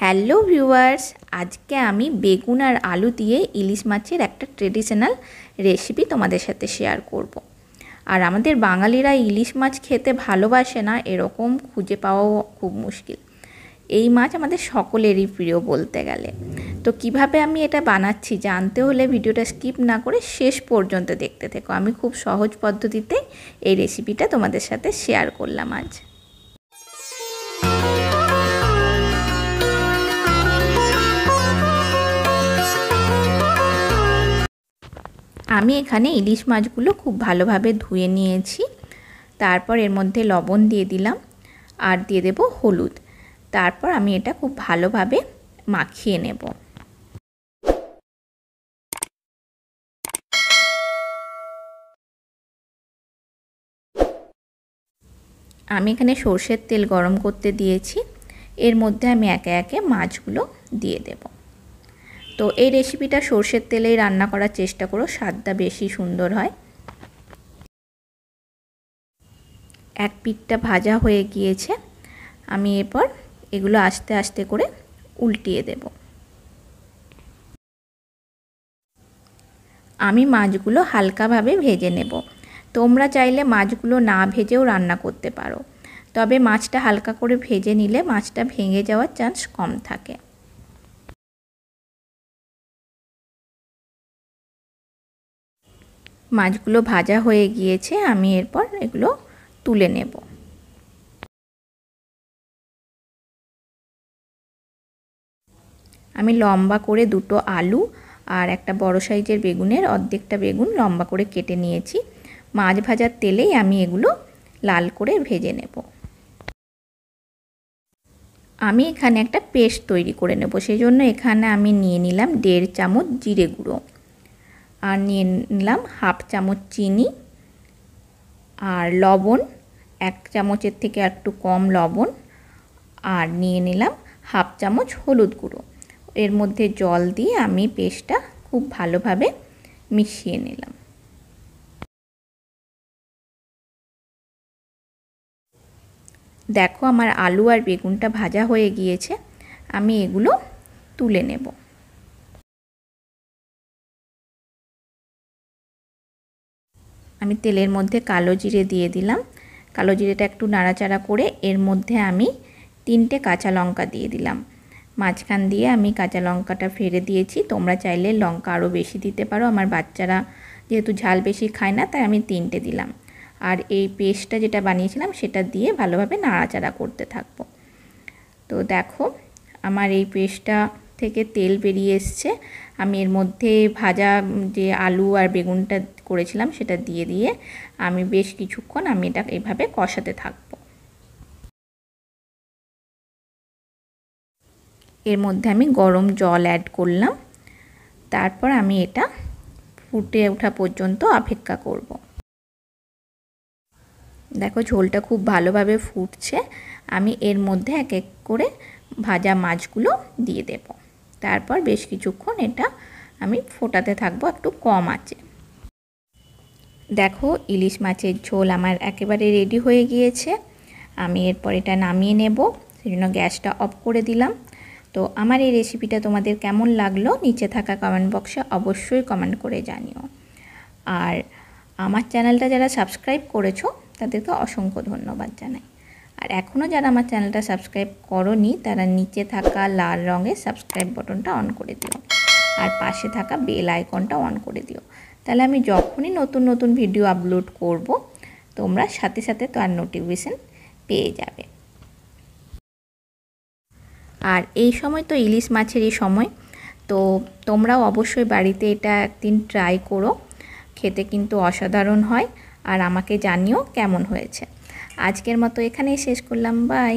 Hello viewers আজকে আমি বেগুন আর আলু দিয়ে ইলিশ মাছের একটা ট্রেডিশনাল রেসিপি তোমাদের সাথে শেয়ার করব। আর আমাদের বাঙালিরা ইলিশ মাছ খেতে ভালোবাসে না এরকম খুঁজে পাওয়াও খুব মুশকিল এই মাছ আমাদের সকলেরই প্রিয় বলতে গেলে তো কিভাবে আমি এটা বানাচ্ছি জানতে হলে ভিডিওটা স্কিপ না করে শেষ পর্যন্ত দেখতে থেকো আমি খুব সহজ পদ্ধতিতে এই রেসিপিটা তোমাদের সাথে শেয়ার করলাম আজ আমি এখানে ইলিশ মাছগুলো খুব ভালোভাবে ধুয়ে নিয়েছি তারপর এর মধ্যে লবণ দিয়ে দিলাম আর দিয়ে দেব হলুদ তারপর আমি এটা খুব ভালোভাবে মাখিয়ে নেব আমি এখানে সর্ষের তেল গরম করতে দিয়েছি এর মধ্যে আমি একে একে মাছগুলো দিয়ে দেবো তো এই রেসিপিটা সর্ষের তেলেই রান্না করার চেষ্টা করো স্বাদটা বেশি সুন্দর হয় এক পিঠটা ভাজা হয়ে গিয়েছে আমি এরপর এগুলো আস্তে আস্তে করে উল্টিয়ে দেব আমি মাছগুলো হালকাভাবে ভেজে নেব তোমরা চাইলে মাছগুলো না ভেজেও রান্না করতে পারো তবে মাছটা হালকা করে ভেজে নিলে মাছটা ভেঙে যাওয়ার চান্স কম থাকে মাছগুলো ভাজা হয়ে গিয়েছে আমি এরপর এগুলো তুলে নেব আমি লম্বা করে দুটো আলু আর একটা বড় সাইজের বেগুনের অর্ধেকটা বেগুন লম্বা করে কেটে নিয়েছি মাছ ভাজার তেলেই আমি এগুলো লাল করে ভেজে নেব আমি এখানে একটা পেস্ট তৈরি করে নেব সেই জন্য এখানে আমি নিয়ে নিলাম দেড় চামচ জিরে গুঁড়ো আর নিয়ে নিলাম হাফ চামচ চিনি আর লবণ এক চামচের থেকে একটু কম লবণ আর নিয়ে নিলাম হাফ চামচ হলুদ গুঁড়ো এর মধ্যে জল দিয়ে আমি পেস্টটা খুব ভালোভাবে মিশিয়ে নিলাম দেখো আমার আলু আর বেগুনটা ভাজা হয়ে গিয়েছে আমি এগুলো তুলে নেবো আমি তেলের মধ্যে কালো জিরে দিয়ে দিলাম কালো জিরেটা একটু নাড়াচাড়া করে এর মধ্যে আমি তিনটে কাঁচা লঙ্কা দিয়ে দিলাম মাঝখান দিয়ে আমি কাঁচা লঙ্কাটা ফেরে দিয়েছি তোমরা চাইলে লঙ্কা আরও বেশি দিতে পারো আমার বাচ্চারা যেহেতু ঝাল বেশি খায় না তাই আমি তিনটে দিলাম আর এই পেস্টটা যেটা বানিয়েছিলাম সেটা দিয়ে ভালোভাবে নাড়াচাড়া করতে থাকবো তো দেখো আমার এই পেস্টটা থেকে তেল বেরিয়ে এসছে আমি এর মধ্যে ভাজা যে আলু আর বেগুনটা করেছিলাম সেটা দিয়ে দিয়ে আমি বেশ কিছুক্ষণ আমি এটা এভাবে কষাতে থাকব এর মধ্যে আমি গরম জল অ্যাড করলাম তারপর আমি এটা ফুটে ওঠা পর্যন্ত অপেক্ষা করব দেখো ঝোলটা খুব ভালোভাবে ফুটছে আমি এর মধ্যে এক এক করে ভাজা মাছগুলো দিয়ে দেব তারপর বেশ কিছুক্ষণ এটা আমি ফোটাতে থাকবো একটু কম আছে দেখো ইলিশ মাছের ঝোল আমার একেবারে রেডি হয়ে গিয়েছে আমি এরপর এটা নামিয়ে নেব সেই জন্য গ্যাসটা অফ করে দিলাম তো আমার এই রেসিপিটা তোমাদের কেমন লাগলো নিচে থাকা কমেন্ট বক্সে অবশ্যই কমেন্ট করে জানিও আর আমার চ্যানেলটা যারা সাবস্ক্রাইব করেছো তাদেরকে অসংখ্য ধন্যবাদ জানাই আর এখনও যারা আমার চ্যানেলটা সাবস্ক্রাইব নি তারা নিচে থাকা লাল রঙের সাবস্ক্রাইব বটনটা অন করে দিও আর পাশে থাকা বেল আইকনটা অন করে দিও তাহলে আমি যখনই নতুন নতুন ভিডিও আপলোড করব তোমরা সাথে সাথে তার নোটিফিকেশান পেয়ে যাবে আর এই সময় তো ইলিশ মাছের এই সময় তো তোমরাও অবশ্যই বাড়িতে এটা একদিন ট্রাই করো খেতে কিন্তু অসাধারণ হয় আর আমাকে জানিও কেমন হয়েছে আজকের মতো এখানেই শেষ করলাম বাই